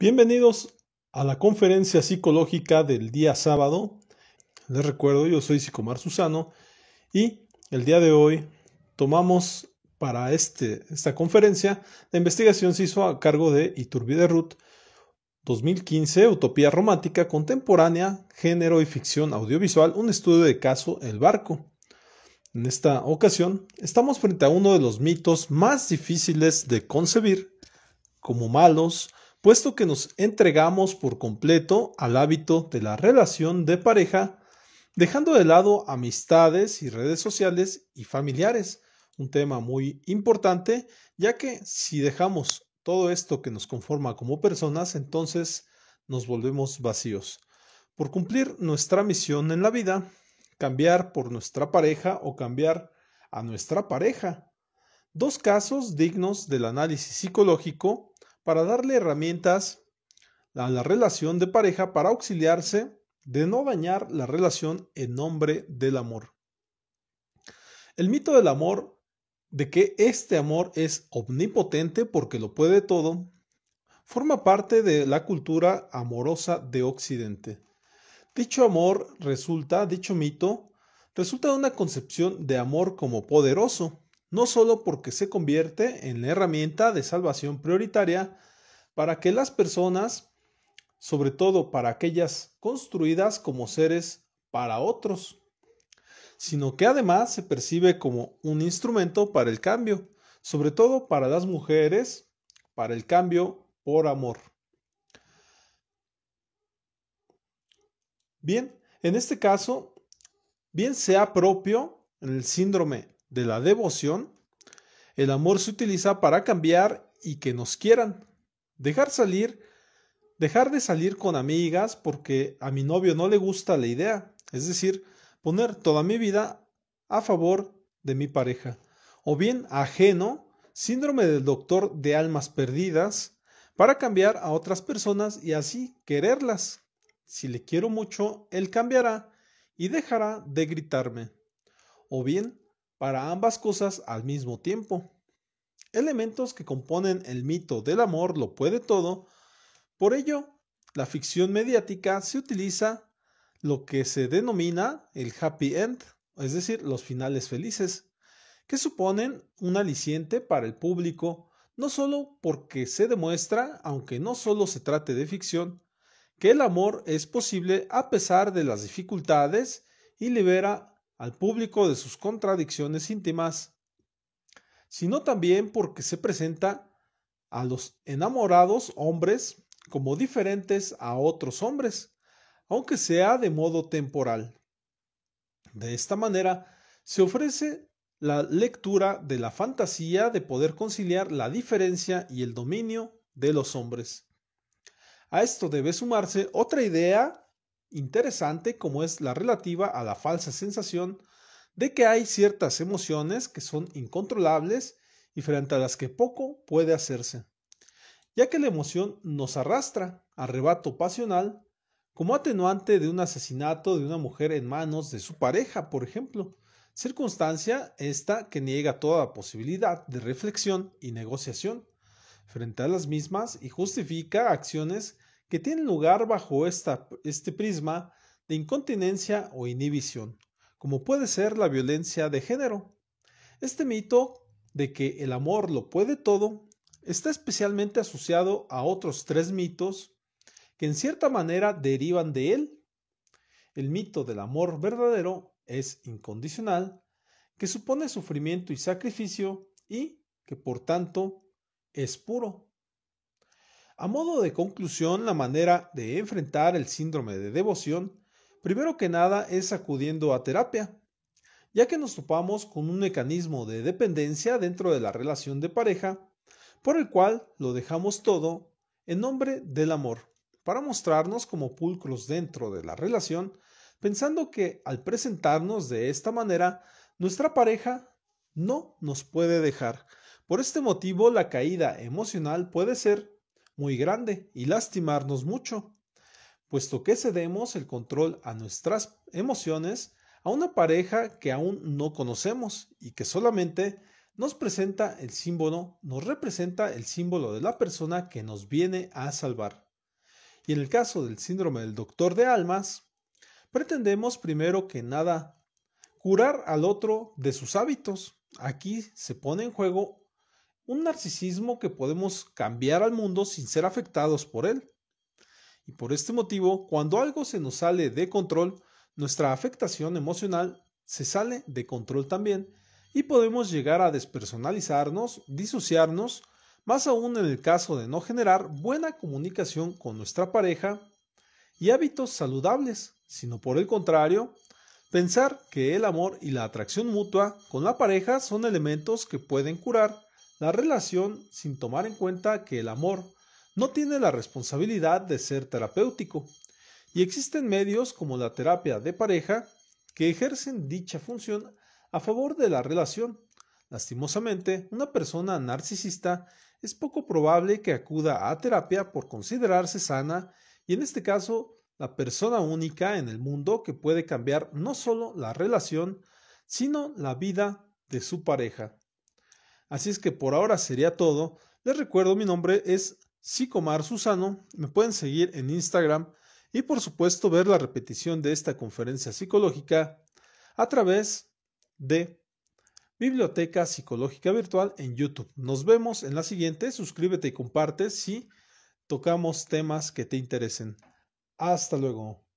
Bienvenidos a la conferencia psicológica del día sábado. Les recuerdo, yo soy Psicomar Susano y el día de hoy tomamos para este, esta conferencia la investigación se hizo a cargo de Iturbide Ruth 2015, Utopía Romántica Contemporánea, Género y Ficción Audiovisual, un estudio de caso El Barco. En esta ocasión estamos frente a uno de los mitos más difíciles de concebir como malos, puesto que nos entregamos por completo al hábito de la relación de pareja, dejando de lado amistades y redes sociales y familiares, un tema muy importante, ya que si dejamos todo esto que nos conforma como personas, entonces nos volvemos vacíos. Por cumplir nuestra misión en la vida, cambiar por nuestra pareja o cambiar a nuestra pareja. Dos casos dignos del análisis psicológico para darle herramientas a la relación de pareja para auxiliarse de no dañar la relación en nombre del amor. El mito del amor, de que este amor es omnipotente porque lo puede todo, forma parte de la cultura amorosa de Occidente. Dicho amor resulta, dicho mito, resulta de una concepción de amor como poderoso, no solo porque se convierte en la herramienta de salvación prioritaria para que las personas, sobre todo para aquellas construidas como seres para otros, sino que además se percibe como un instrumento para el cambio, sobre todo para las mujeres, para el cambio por amor. Bien, en este caso, bien sea propio el síndrome de la devoción, el amor se utiliza para cambiar y que nos quieran. Dejar salir, dejar de salir con amigas porque a mi novio no le gusta la idea. Es decir, poner toda mi vida a favor de mi pareja. O bien ajeno, síndrome del doctor de almas perdidas, para cambiar a otras personas y así quererlas. Si le quiero mucho, él cambiará y dejará de gritarme. O bien para ambas cosas al mismo tiempo. Elementos que componen el mito del amor lo puede todo, por ello, la ficción mediática se utiliza lo que se denomina el happy end, es decir, los finales felices, que suponen un aliciente para el público, no solo porque se demuestra, aunque no solo se trate de ficción, que el amor es posible a pesar de las dificultades y libera al público de sus contradicciones íntimas, sino también porque se presenta a los enamorados hombres como diferentes a otros hombres, aunque sea de modo temporal. De esta manera, se ofrece la lectura de la fantasía de poder conciliar la diferencia y el dominio de los hombres. A esto debe sumarse otra idea interesante como es la relativa a la falsa sensación de que hay ciertas emociones que son incontrolables y frente a las que poco puede hacerse, ya que la emoción nos arrastra arrebato pasional como atenuante de un asesinato de una mujer en manos de su pareja, por ejemplo, circunstancia esta que niega toda posibilidad de reflexión y negociación frente a las mismas y justifica acciones que tienen lugar bajo este prisma de incontinencia o inhibición, como puede ser la violencia de género. Este mito de que el amor lo puede todo está especialmente asociado a otros tres mitos que en cierta manera derivan de él. El mito del amor verdadero es incondicional, que supone sufrimiento y sacrificio y que por tanto es puro. A modo de conclusión, la manera de enfrentar el síndrome de devoción, primero que nada, es acudiendo a terapia, ya que nos topamos con un mecanismo de dependencia dentro de la relación de pareja, por el cual lo dejamos todo en nombre del amor, para mostrarnos como pulcros dentro de la relación, pensando que al presentarnos de esta manera, nuestra pareja no nos puede dejar. Por este motivo, la caída emocional puede ser muy grande y lastimarnos mucho, puesto que cedemos el control a nuestras emociones a una pareja que aún no conocemos y que solamente nos presenta el símbolo, nos representa el símbolo de la persona que nos viene a salvar. Y en el caso del síndrome del doctor de almas, pretendemos primero que nada curar al otro de sus hábitos. Aquí se pone en juego un narcisismo que podemos cambiar al mundo sin ser afectados por él. Y por este motivo, cuando algo se nos sale de control, nuestra afectación emocional se sale de control también y podemos llegar a despersonalizarnos, disociarnos, más aún en el caso de no generar buena comunicación con nuestra pareja y hábitos saludables, sino por el contrario, pensar que el amor y la atracción mutua con la pareja son elementos que pueden curar la relación sin tomar en cuenta que el amor no tiene la responsabilidad de ser terapéutico, y existen medios como la terapia de pareja que ejercen dicha función a favor de la relación. Lastimosamente, una persona narcisista es poco probable que acuda a terapia por considerarse sana y en este caso la persona única en el mundo que puede cambiar no solo la relación, sino la vida de su pareja. Así es que por ahora sería todo. Les recuerdo, mi nombre es Psicomar Susano. Me pueden seguir en Instagram y por supuesto ver la repetición de esta conferencia psicológica a través de Biblioteca Psicológica Virtual en YouTube. Nos vemos en la siguiente. Suscríbete y comparte si tocamos temas que te interesen. Hasta luego.